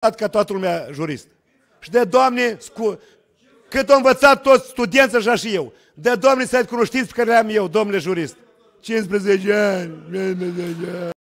învățat ca toată lumea jurist. Și de Doamne, scu... cât au învățat toți studenți, așa și eu. De Doamne să ai cunoștință pe care le-am eu, domnule jurist. 15 ani, 15 ani.